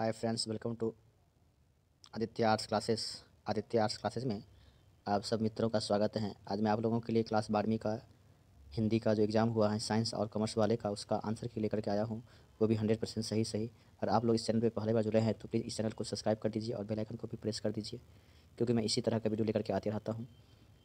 hi friends welcome to Aditya Arts Classes Aditya Arts Classes में आप सब मित्रों का स्वागत है आज मैं आप लोगों के लिए क्लास बारहवीं का हिंदी का जो एग्ज़ाम हुआ है साइंस और कॉमर्स वाले का उसका आंसर के लेकर के आया हूँ वो भी हंड्रेड परसेंट सही सही और आप लोग इस चैनल पर पहले बार जुड़े हैं तो प्लीज़ इस चैनल को सब्सक्राइब कर दीजिए और बेलाइकन को भी प्रेस कर दीजिए क्योंकि मैं इसी तरह का वीडियो लेकर के आते रहता हूँ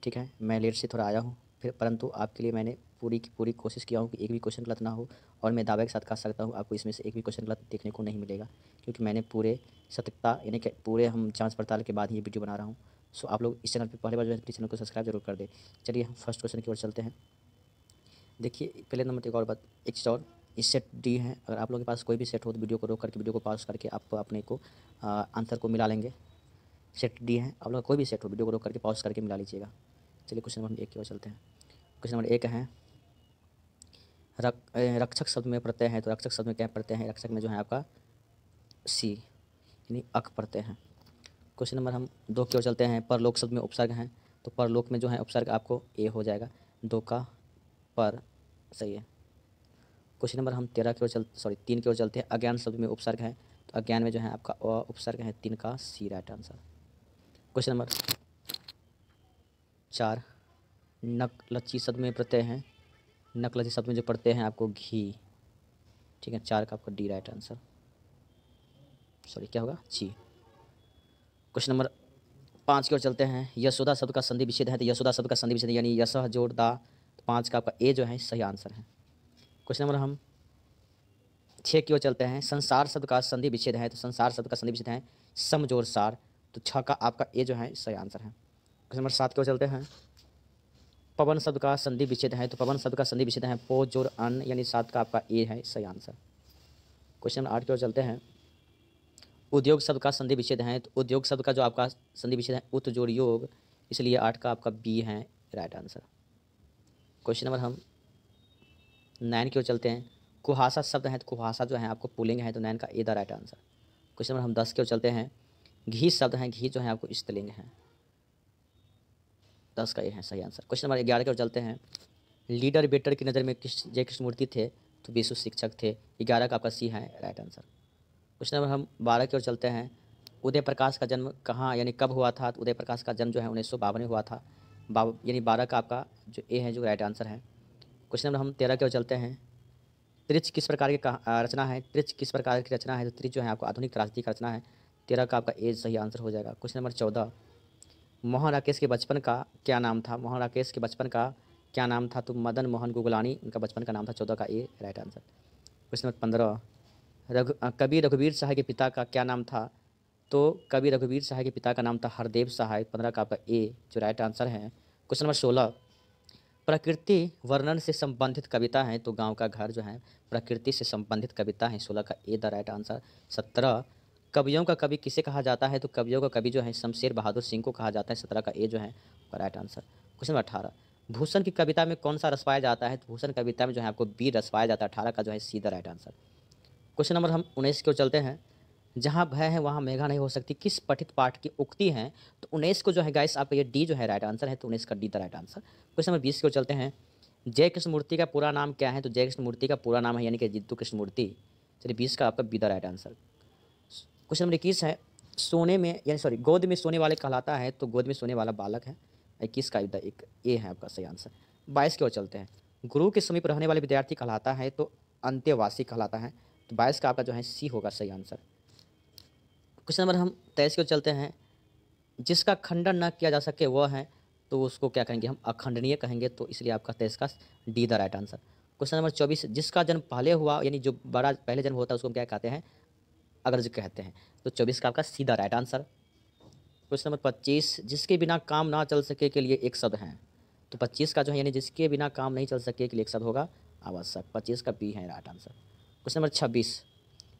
ठीक है मैं लेट से थोड़ा आया हूँ फिर परंतु आपके लिए मैंने पूरी की पूरी कोशिश किया हूँ कि एक भी क्वेश्चन गलत ना हो और मैं दावे के साथ कह सकता हूँ आपको इसमें से एक भी क्वेश्चन गलत देखने को नहीं मिलेगा क्योंकि मैंने पूरे सतर्कता यानी कि पूरे हम जांच पड़ताल के बाद ही ये वीडियो बना रहा हूँ सो आप लोग इस चैनल पर पहले बार जो है चैनल तो को सब्सक्राइब जरूर कर दें चलिए हम फर्स्ट क्वेश्चन की ओर चलते हैं देखिए पहले नंबर एक और बात एक चीज़ और इस सेट डी है अगर आप लोगों के पास कोई भी सेट हो तो वीडियो को रोक करके वीडियो को पास करके आप अपने को आंसर को मिला लेंगे सेट डी है आप लोग कोई भी सेट हो वीडियो को रोक करके पॉज करके मिला लीजिएगा चलिए क्वेश्चन नंबर एक की ओर चलते हैं क्वेश्चन नंबर एक है रक रक्षक शब्द में पढ़ते हैं तो रक्षक शब्द में क्या पढ़ते हैं रक्षक में जो है आपका सी यानी अक पढ़ते हैं क्वेश्चन नंबर हम दो की ओर चलते हैं परलोक शब्द में उपसर्ग हैं तो परलोक में जो है उपसर्ग आपको ए हो जाएगा दो का पर सही है क्वेश्चन नंबर हम तेरह की ओर चल सॉरी तीन की ओर चलते हैं अज्ञान शब्द में उपसर्ग है तो अज्ञान में जो है आपका अ उपसर्ग है तीन का C right answer question number चार नक लच्ची शब्द में पढ़ते हैं नक लच्ची शब्द में जो पढ़ते हैं आपको घी ठीक है चार का आपका डी राइट आंसर सॉरी क्या होगा छी क्वेश्चन नंबर पाँच की ओर चलते हैं यशोदा शब्द का संधि विच्छेद है तो यशोदा शब्द का संधि विच्छेद यानी यशह जोड़ दा तो पाँच का आपका ए जो है सही आंसर है क्वेश्चन नंबर हम छः की ओर चलते हैं संसार शब्द का संधि विच्छेद है तो संसार शब्द का संधि विच्छेद है समजोर सार तो छः का आपका ए जो है सही आंसर है क्वेश्चन नंबर सात के ओर चलते हैं पवन शब्द का संधि विच्छेद है तो पवन शब्द का संधि विच्छेद है पो जोर अन यानी सात का आपका ए है सही आंसर क्वेश्चन नंबर आठ की ओर चलते हैं उद्योग शब्द का संधि विच्छेद है तो उद्योग शब्द का जो आपका संधि विच्छेद है उत जोड़ योग इसलिए आठ का आपका बी है राइट आंसर क्वेश्चन नंबर हम नाइन की ओर चलते हैं कुहासा शब्द है तो कुहासा जो है आपको पुलिंग है तो नाइन का A the right answer question number हम दस के ओर चलते हैं घी शब्द हैं घी जो है आपको स्त्रीलिंग है दस का ये है सही आंसर क्वेश्चन नंबर ग्यारह की ओर चलते हैं लीडर बेटर की नज़र में कृष्ण जय कृष्णमूर्ति थे तो विश्व शिक्षक थे ग्यारह का आपका सी है राइट आंसर क्वेश्चन नंबर हम बारह की ओर चलते हैं उदय प्रकाश का जन्म कहाँ यानी कब हुआ था तो उदय प्रकाश का जन्म जो है उन्नीस में हुआ था यानी बारह का आपका जो ए है जो राइट आंसर है क्वेश्चन नंबर हम तेरह की ओर चलते हैं त्रिच किस प्रकार की रचना है त्रिच किस प्रकार की रचना है तो त्रिच जो है आपको आधुनिक क्रांति की रचना है तेरह का आपका ए सही आंसर हो जाएगा क्वेश्चन नंबर चौदह मोहन राकेश के बचपन का क्या नाम था मोहन राकेश के बचपन का क्या नाम था तो मदन मोहन गुगलानी उनका बचपन का नाम था चौदह का A right answer question number पंद्रह रघु कवि रघुवीर शाह के पिता का क्या नाम था तो कवि रघुवीर शाह के पिता का नाम था हरदेव शाह पंद्रह का आपका ए जो राइट आंसर है क्वेश्चन नंबर सोलह प्रकृति वर्णन से संबंधित कविता हैं तो गांव का घर जो है प्रकृति से संबंधित कविता है सोलह का ए द राइट आंसर सत्रह कवियों का कवि किसे कहा जाता है तो कवियों का कवि जो है शमशेर बहादुर सिंह को कहा जाता है सत्रह का ए जो है राइट आंसर क्वेश्चन नंबर अठारह भूषण की कविता में कौन सा रस पाया जाता है तो भूषण कविता में जो है आपको बी रस पाया जाता है अठारह का जो है सीधा राइट आंसर क्वेश्चन नंबर हम उन्नीस की ओर चलते हैं जहाँ भय है वहाँ मेघा नहीं हो सकती किस पठित पाठ की उक्ति है तो उन्नीस को जो है गाइस आपका ये डी जो है राइट आंसर है तो उन्नीस का D the right answer question number बीस की ओर चलते हैं जय कृष्ण मूर्ति का पूरा नाम क्या है तो जय कृष्ण मूर्ति का पूरा नाम है यानी कि जिद्दू कृष्ण मूर्ति चलिए बीस का आपका B the right answer question number इक्कीस है सोने में यानी सॉरी गोद में सोने वाले कहलाता है तो गोद में सोने वाला बालक है इक्कीस का एक ए है आपका सही आंसर बाईस की ओर चलते हैं गुरु के समीप रहने वाले विद्यार्थी कहलाता है तो अंत्यवासी कहलाता है तो बाईस का आपका जो है सी होगा सही आंसर क्वेश्चन नंबर हम तेईस की ओर चलते हैं जिसका खंडन न किया जा सके वह है तो उसको क्या कहेंगे हम अखंडनीय कहेंगे तो इसलिए आपका तेईस का D the right answer question number चौबीस जिसका जन्म पहले हुआ यानी जो बड़ा पहले जन्म होता है उसको हम क्या कहते हैं अग्रज कहते हैं तो चौबीस का आपका सीधा राइट आंसर क्वेश्चन नंबर पच्चीस जिसके बिना काम ना चल सके के लिए एक शब्द हैं तो पच्चीस का जो है यानी जिसके बिना काम नहीं चल सके के लिए एक शब्द होगा आवश्यक पच्चीस का बी है राइट आंसर क्वेश्चन नंबर छब्बीस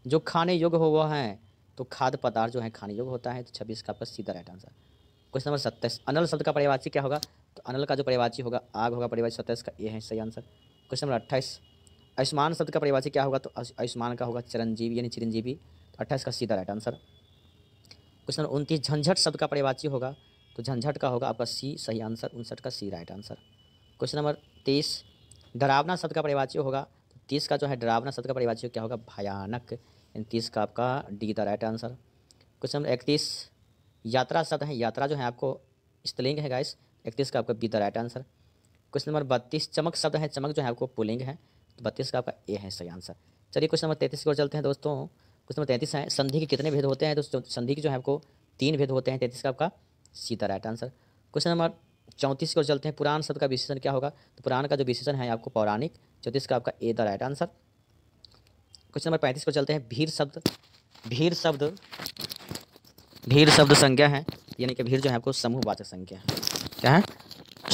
जो खाने योग्य हो वह हैं तो खाद्य पदार्थ जो है खाने योग्य होता है तो छब्बीस का आपका सीधा राइट आंसर क्वेश्चन नंबर सत्ताईस अनल शब्द का परिवाची क्या होगा तो अनल का जो परिवाची होगा आग होगा परिवाची सत्ताईस का ये है सही आंसर क्वेश्चन नंबर अट्ठाईस आयुष्मान शब्द का परिवाची क्या होगा तो आयुष्मान का होगा चिरंजीवी यानी चिरंजीवी तो अट्ठाईस का सीधा राइट आंसर क्वेश्चन नंबर उनतीस झंझट शब्द का परिवाची होगा तो झंझट का होगा आपका सी सही आंसर उनसठ का C right answer question number तीस डरावना शब्द का परिवाची होगा तो तीस का जो है डरावना शब्द का परिवाची क्या होगा भयानक यानी तीस का आपका D the right answer question number इकतीस यात्रा शब्द है यात्रा जो है आपको स्त्रीलिंग है गाइस इकतीस का आपका B the right answer question number बत्तीस चमक शब्द है चमक जो है आपको पुलिंग है तो बत्तीस का आपका ए है सही आंसर चलिए क्वेश्चन नंबर तैंतीस की ओर चलते हैं दोस्तों क्वेश्चन नंबर तैंतीस है संधि के कितने भेद होते हैं तो संधि के जो है आपको तीन भेद होते हैं तैंतीस का आपका C the right answer question number चौंतीस की ओर चलते हैं पुराण शब्द का विशेषण क्या होगा तो पुराण का जो विशेषण है आपको पौराणिक चौंतीस का आपका A the right answer question number पैंतीस को चलते हैं भीर शब्द भीर शब्द भीर शब्द संज्ञा है यानी कि भीर जो है आपको समूहवाचक संज्ञा है क्या है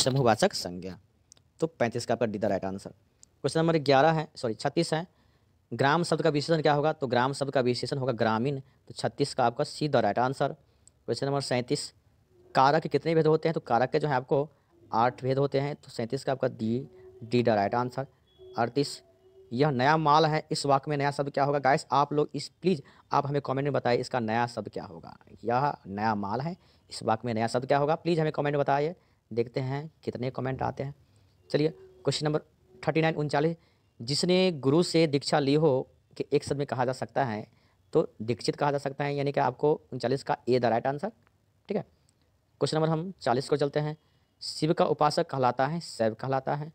समूहवाचक संज्ञा तो पैंतीस का आपका D the right answer question number ग्यारह है सॉरी छत्तीस है ग्राम शब्द का विशेषण क्या होगा तो ग्राम शब्द का विशेषण होगा ग्रामीण तो छत्तीस का आपका C the right answer question number सैंतीस कारक के कितने भेद होते हैं तो कारक के जो है आपको आठ भेद होते हैं तो सैंतीस का आपका D D the right answer अड़तीस यह नया माल है इस वाक्य में नया शब्द क्या होगा गाइस आप लोग इस प्लीज़ आप हमें कमेंट में बताइए इसका नया शब्द क्या होगा यह नया माल है इस वाक्य में नया शब्द क्या होगा प्लीज़ हमें कमेंट बताइए देखते हैं कितने कमेंट आते हैं चलिए क्वेश्चन नंबर थर्टी नाइन उनचालीस जिसने गुरु से दीक्षा ली हो कि एक शब्द में कहा जा सकता है तो दीक्षित कहा जा सकता है यानी कि आपको उनचालीस का ए द राइट आंसर ठीक है क्वेश्चन नंबर हम चालीस को चलते हैं शिव का उपासक कहलाता है शैव कहलाता है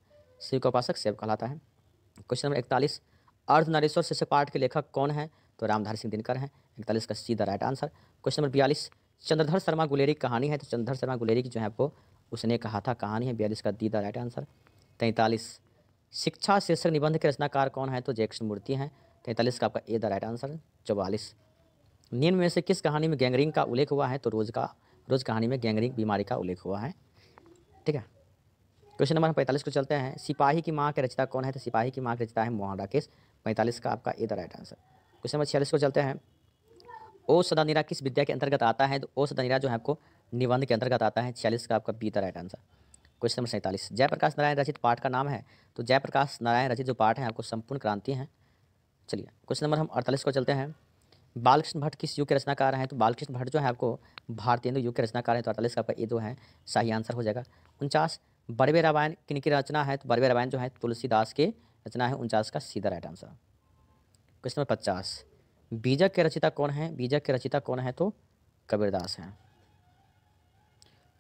शिव का उपासक शैव कहलाता है क्वेश्चन नंबर इकतालीस अर्धनारेश्वर शिष्य पाठ के लेखक कौन है तो रामधारी सिंह दिनकर हैं इकतालीस का C the right answer question number बयालीस चंद्रधर शर्मा गुलेरी कहानी है तो चंद्रधर शर्मा गुलेरी की जो है आपको उसने कहा था कहानी है बयालीस का दी द राइट आंसर तैंतालीस शिक्षा शीर्षक निबंध के रचनाकार कौन है तो जयकृष्ण मूर्ति हैं तैंतालीस का आपका ए द राइट आंसर चौवालीस निम्न में से किस कहानी में गैंगरिंग का उल्लेख हुआ है तो रोज का रोज कहानी में गैंगरिंग बीमारी का उल्लेख हुआ है ठीक है क्वेश्चन नंबर पैंतालीस को चलते हैं सिपाही की माँ के रचिता कौन है तो सिपाही की माँ के रचिता है मोहन राकेश पैंतालीस का आपका A the right answer question number छियालीस को चलते हैं ओ सदानिरा किस विद्या के अंतर्गत आता है तो ओ निरा जो है आपको निबंध के अंतर्गत आता है छियालीस का आपका B the right answer question number सैंतालीस जयप्रकाश नारायण रचित पाठ का नाम है तो जयप्रकाश नारायण रचित जो पाठ है आपको संपूर्ण क्रांति है चलिए क्वेश्चन नंबर हम अड़तालीस को चलते हैं बालकृष्ण भट्ट किस युग के रचनाकार हैं तो बालकृष्ण भट्ट जो है आपको भारतीय युग के रचनाकार हैं तो अड़तालीस का आपका ये दो है सही आंसर हो जाएगा उनचास बड़वे रामायण किन की रचना है तो बड़वे रामायण जो है तुलसीदास के रचना है उनचास का सीधा राइट आंसर क्वेश्चन नंबर पचास बीजक के रचिता कौन है बीजक के रचिता कौन है तो कबीरदास हैं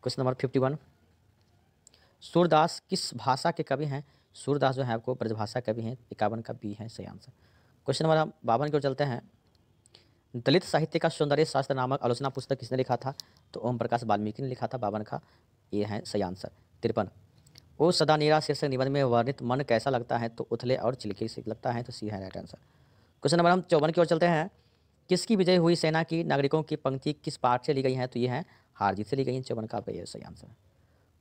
question number fifty one Surdas किस भाषा के कवि हैं सूरदास जो है आपको ब्रजभाषा कवि हैं इक्यावन का बी है सही आंसर क्वेश्चन नंबर हम बावन की ओर चलते हैं दलित साहित्य का सौंदर्य शास्त्र नामक आलोचना पुस्तक किसने लिखा था तो ओम प्रकाश वाल्मीकि ने लिखा था बावन का ये है सही आंसर तिरपन ओ सदा नीरा शीर्षक निबंध में वर्णित मन कैसा लगता है तो उथले और चिलके से लगता है तो सी है राइट आंसर क्वेश्चन नंबर हम चौवन की ओर चलते हैं किसकी विजय हुई सेना की नागरिकों की पंक्ति किस पाठ से ली गई है तो ये है हारजीत से ली गई है चौवन का सही आंसर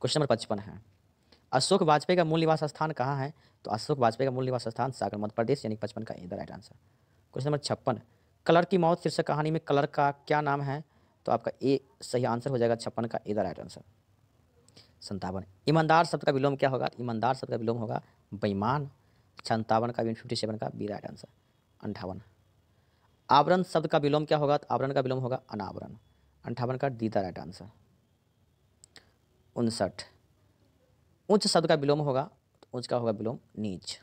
क्वेश्चन नंबर पचपन है अशोक वाजपेयी का मूल निवास स्थान कहाँ है तो अशोक वाजपेयी का मूल निवास स्थान सागर मध्य प्रदेश यानी पचपन का इधर राइट आंसर क्वेश्चन नंबर छप्पन कलर की मौत शीर्षक कहानी में कलर का क्या नाम है तो आपका ए सही आंसर हो जाएगा छप्पन का इधर राइट आंसर संतावन ईमानदार शब्द का विलोम क्या होगा ईमानदार शब्द का विलोम होगा बेईमान संतावन का फिफ्टी सेवन का बी राइट आंसर अंठावन आवरण शब्द का विलोम क्या होगा तो आवरण का विलोम होगा अनावरण अंठावन का दी द राइट आंसर उनसठ उच्च शब्द का विलोम होगा तो उच्च का होगा विलोम नीच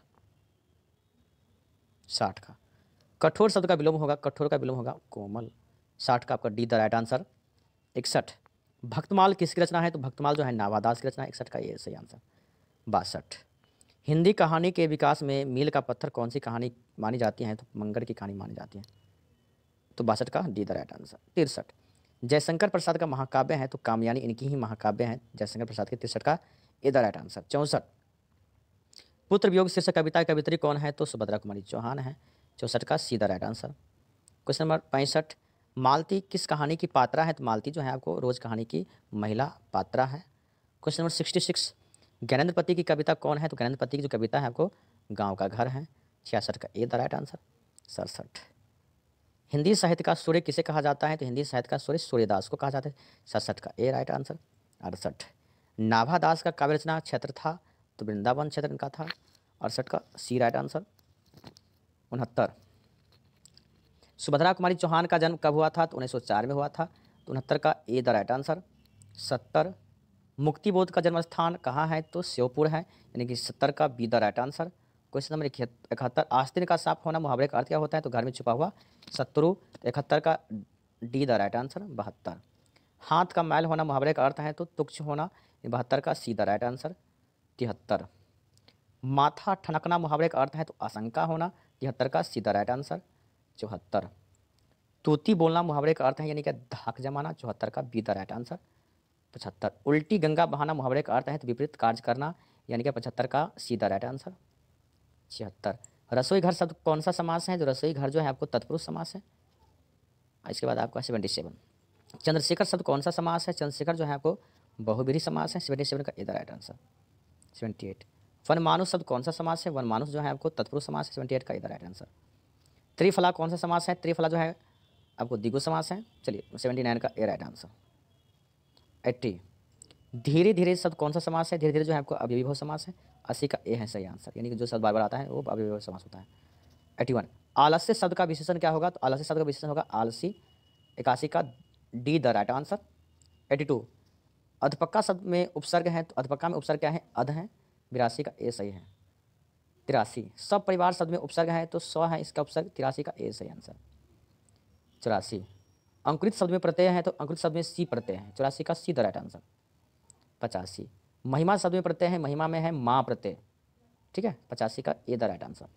साठ का कठोर शब्द का विलोम होगा कठोर का विलोम होगा कोमल साठ का आपका डी द राइट आंसर इकसठ भक्तमाल किसकी रचना है तो भक्तमाल जो है नावादास की रचना है इकसठ का ये सही आंसर बासठ हिंदी कहानी के विकास में मील का पत्थर कौन सी कहानी मानी जाती है तो मंगल की कहानी मानी जाती है तो बासठ का डी द राइट आंसर तिरसठ जयशंकर प्रसाद का महाकाव्य है तो कामयानी इनकी ही महाकाव्य है जयशंकर प्रसाद के तिरसठ का इधर राइट आंसर चौंसठ पुत्र वियोग शीर्षक कविता कवित्री कौन है तो सुभद्रा कुमारी चौहान है चौंसठ का सीधा राइट आंसर क्वेश्चन नंबर पैंसठ मालती किस कहानी की पात्रा है तो मालती जो है आपको रोज कहानी की महिला पात्रा है question number sixty six Gyanendrapati की कविता कौन है तो ज्ञानेंद्रपति की जो कविता है आपको गाँव का घर है छियासठ का ए द राइट आंसर सड़सठ हिंदी साहित्य का सूर्य किसे कहा जाता है तो हिंदी साहित्य का सूर्य सूर्यदास को कहा जाता है सड़सठ का ए राइट आंसर अड़सठ नाभादास का काव्य रचना क्षेत्र था तो वृंदावन क्षेत्र इनका था अड़सठ का सी राइट आंसर उनहत्तर सुभद्रा कुमारी चौहान का जन्म कब हुआ था तो उन्नीस में हुआ था तो उनहत्तर का ए द राइट आंसर सत्तर मुक्तिबोध का जन्म स्थान कहाँ है तो श्योपुर है यानी कि सत्तर का B the right answer question number इकहत्तर आस्तीन का साफ होना मुहावरे का अर्थ क्या होता है तो घर में छुपा हुआ शत्रु इकहत्तर का डी द राइट आंसर बहत्तर हाथ का मैल होना मुहावरे का अर्थ है तो तुक्ष होना बहत्तर का सी द राइट आंसर तिहत्तर माथा ठनकना मुहावरे का अर्थ है तो आशंका होना तिहत्तर का सीधा राइट आंसर चौहत्तर तूती बोलना मुहावरे का अर्थ है यानी कि धाक जमाना चौहत्तर का बी द राइट आंसर पचहत्तर उल्टी गंगा बहाना मुहावरे का अर्थ है तो विपरीत कार्य करना यानी कि पचहत्तर का सीधा राइट आंसर छिहत्तर रसोई घर शब्द कौन सा समास है जो रसोई घर जो है आपको तत्पुरुष समास है इसके बाद आपका सेवेंटी सेवन चंद्रशेखर शब्द कौन सा समास है चंद्रशेखर जो है आपको बहुविधि समास है सेवेंटी सेवन का इधर right answer seventy eight one मानुष शब्द कौन सा समास है वन मानुष जो है आपको तत्पुरुष समास है सेवेंटी एट का इधर राइट आंसर त्रिफला कौन सा समास है त्रिफला जो है आपको दिगो समास है चलिए सेवेंटी नाइन का ए राइट आंसर एट्टी धीरे धीरे शब्द कौन सा समास है धीरे धीरे जो है आपको अव्यविभव समास है अस्सी का ए है सही आंसर यानी कि जो शब्द बार बार आता है वो अव्यवहार समास होता है एटी वन आलस्य शब्द का विशेषण क्या होगा तो आलस्य शब्द का विशेषण होगा आलसी इक्यासी का D the right answer eighty two अधपक्का शब्द में उपसर्ग है तो अधपक्का में उपसर्ग क्या है अध है बिरासी का ए सही है तिरासी सब परिवार शब्द में उपसर्ग है तो सौ है इसका उपसर्ग तिरासी का ए सही आंसर चौरासी अंकुरित शब्द में प्रत्यय है तो अंकुरित शब्द में सी प्रत्यय है चौरासी का सी द राइट आंसर पचासी महिमा शब्द में प्रत्यय है महिमा में है माँ प्रत्यय ठीक है पचासी का ए द राइट आंसर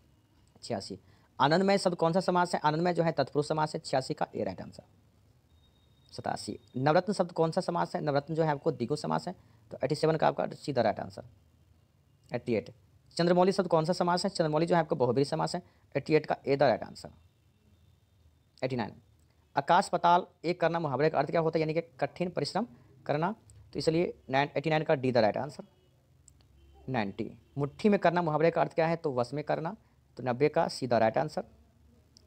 छियासी आनंदमय शब्द कौन सा समास है आनंदमय जो है तत्पुरुष समास है छियासी का ए राइट आंसर सतासी नवरत्न शब्द कौन सा समास है नवरत्न जो है आपको दिगो समास है तो एटी सेवन का आपका सीधा right answer eighty eight Chandramouli शब्द कौन सा समास है चंद्रमौली जो है आपको बहुबरी समास है एट्टी एट का A the right answer eighty nine आकाश पताल एक करना मुहावरे का अर्थ क्या होता है यानी कि कठिन परिश्रम करना तो इसलिए नाइन एटी नाइन का D the right answer ninety मुट्ठी में करना मुहावरे का अर्थ क्या है तो वश में करना तो नब्बे का सीधा right answer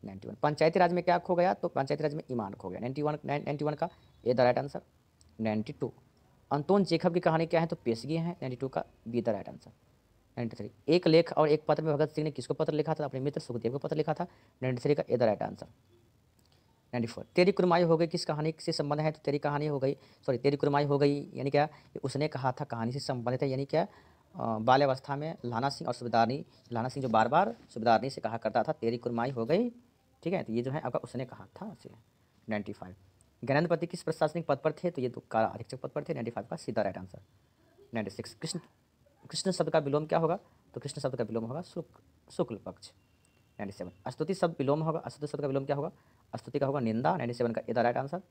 ninety one Panchayati Raj में क्या खो गया तो पंचायती राज में ईमान खो गया नाइन्टी वन नाइन्टी वन का A the right answer ninety two Anton Chekhov की कहानी क्या है तो पेशगी है नाइन्टी टू का B the right answer ninety three एक लेख और एक पत्र में भगत सिंह ने किसको पत्र लिखा था अपने मित्र सुखदेव को पत्र लिखा था नाइन्टी थ्री का A the right answer ninety four तेरी कुरमाई हो गई किस कहानी से संबंध है तो तेरी कहानी हो गई सॉरी तेरी कुरमाई हो गई यानी क्या उसने कहा था कहानी से संबंधित है यानी क्या बाल्यावस्था में लाना सिंह और सुबेदारनी लाना सिंह जो बार बार सुबेदारनी से कहा करता था तेरी कुरमाई हो गई ठीक है तो ये जो है आपका उसने कहा था उसे नाइन्टी फाइव ज्ञानेन्द्रपति किस प्रशासनिक पद पर थे तो ये दो कारा अधीक्षक पद पर थे नाइन्टी फाइव का सीधा राइट आंसर नाइन्टी सिक्स कृष्ण कृष्ण शब्द का विलोम क्या होगा तो कृष्ण शब्द का विलोम होगा शुक्ल शुक्ल पक्ष नाइन्टी सेवन अस्तुति शब्द विलोम होगा अस्तुति शब्द का विलोम क्या होगा स्तुति का होगा निंदा नाइन्टी सेवन का इधर right answer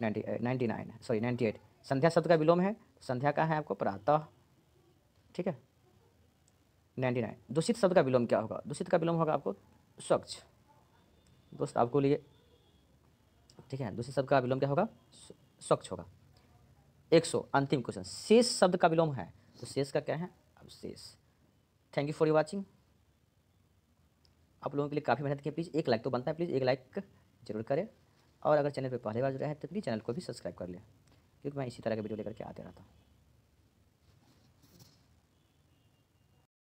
ninety ninety nine sorry ninety eight संध्या शब्द का विलोम है संध्या का है आपको प्रातः ठीक है नाइन्टी नाइन दूषित शब्द का विलोम क्या होगा दूषित का विलोम होगा आपको स्वच्छ दोस्त आपको लिए ठीक है दूषित शब्द का विलोम क्या होगा स्वच्छ होगा एक सौ अंतिम क्वेश्चन शेष शब्द का विलोम है तो शेष का क्या है अब शेष thank you for you watching आप लोगों के लिए काफ़ी मेहनत की प्लीज़ एक लाइक तो बनता है प्लीज़ एक लाइक जरूर करें और अगर चैनल पर पहली बार जुड़े हैं तो प्लीज़ चैनल को भी सब्सक्राइब कर लें क्योंकि मैं इसी तरह के वीडियो लेकर के आते रहता हूँ